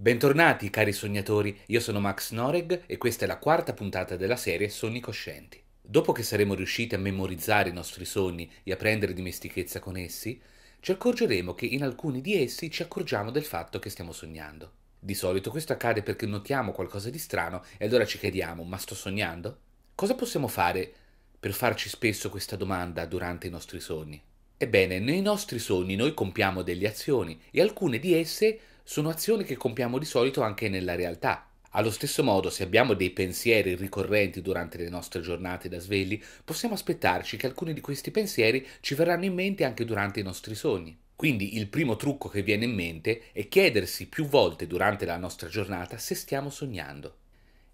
Bentornati cari sognatori, io sono Max Noreg e questa è la quarta puntata della serie Sogni Coscienti. Dopo che saremo riusciti a memorizzare i nostri sogni e a prendere dimestichezza con essi, ci accorgeremo che in alcuni di essi ci accorgiamo del fatto che stiamo sognando. Di solito questo accade perché notiamo qualcosa di strano e allora ci chiediamo ma sto sognando? Cosa possiamo fare per farci spesso questa domanda durante i nostri sogni? Ebbene, nei nostri sogni noi compiamo delle azioni e alcune di esse sono azioni che compiamo di solito anche nella realtà. Allo stesso modo, se abbiamo dei pensieri ricorrenti durante le nostre giornate da svegli, possiamo aspettarci che alcuni di questi pensieri ci verranno in mente anche durante i nostri sogni. Quindi il primo trucco che viene in mente è chiedersi più volte durante la nostra giornata se stiamo sognando.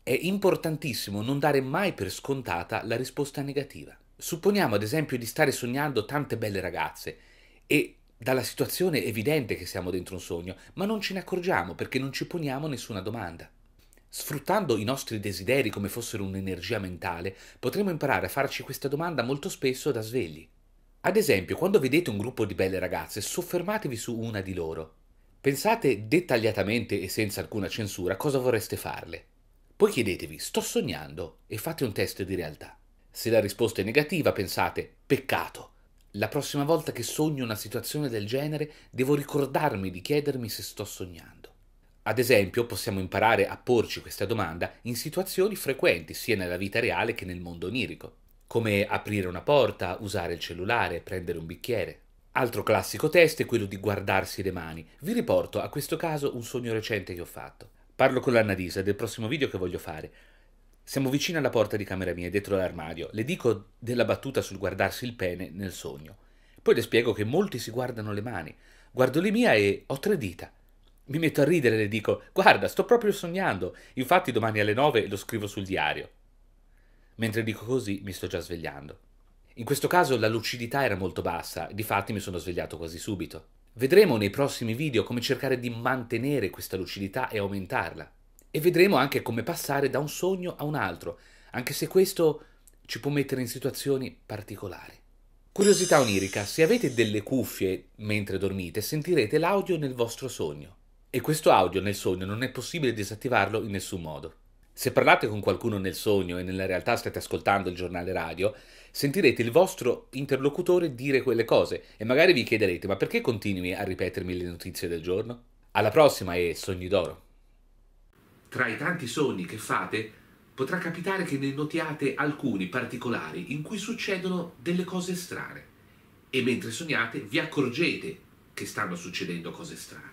È importantissimo non dare mai per scontata la risposta negativa. Supponiamo ad esempio di stare sognando tante belle ragazze e dalla situazione evidente che siamo dentro un sogno, ma non ce ne accorgiamo perché non ci poniamo nessuna domanda. Sfruttando i nostri desideri come fossero un'energia mentale, potremo imparare a farci questa domanda molto spesso da svegli. Ad esempio, quando vedete un gruppo di belle ragazze, soffermatevi su una di loro. Pensate dettagliatamente e senza alcuna censura cosa vorreste farle. Poi chiedetevi, sto sognando? E fate un test di realtà. Se la risposta è negativa, pensate, peccato, la prossima volta che sogno una situazione del genere, devo ricordarmi di chiedermi se sto sognando. Ad esempio, possiamo imparare a porci questa domanda in situazioni frequenti, sia nella vita reale che nel mondo onirico, come aprire una porta, usare il cellulare, prendere un bicchiere. Altro classico test è quello di guardarsi le mani. Vi riporto a questo caso un sogno recente che ho fatto. Parlo con l'Annalisa del prossimo video che voglio fare. Siamo vicini alla porta di camera mia, dietro l'armadio. Le dico della battuta sul guardarsi il pene nel sogno. Poi le spiego che molti si guardano le mani. Guardo le mie e ho tre dita. Mi metto a ridere e le dico: Guarda, sto proprio sognando. Infatti, domani alle nove lo scrivo sul diario. Mentre dico così, mi sto già svegliando. In questo caso la lucidità era molto bassa, difatti mi sono svegliato quasi subito. Vedremo nei prossimi video come cercare di mantenere questa lucidità e aumentarla. E vedremo anche come passare da un sogno a un altro, anche se questo ci può mettere in situazioni particolari. Curiosità onirica, se avete delle cuffie mentre dormite sentirete l'audio nel vostro sogno. E questo audio nel sogno non è possibile disattivarlo in nessun modo. Se parlate con qualcuno nel sogno e nella realtà state ascoltando il giornale radio, sentirete il vostro interlocutore dire quelle cose e magari vi chiederete ma perché continui a ripetermi le notizie del giorno? Alla prossima e sogni d'oro! tra i tanti sogni che fate, potrà capitare che ne notiate alcuni particolari in cui succedono delle cose strane e mentre sognate vi accorgete che stanno succedendo cose strane.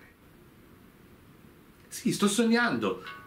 Sì, sto sognando,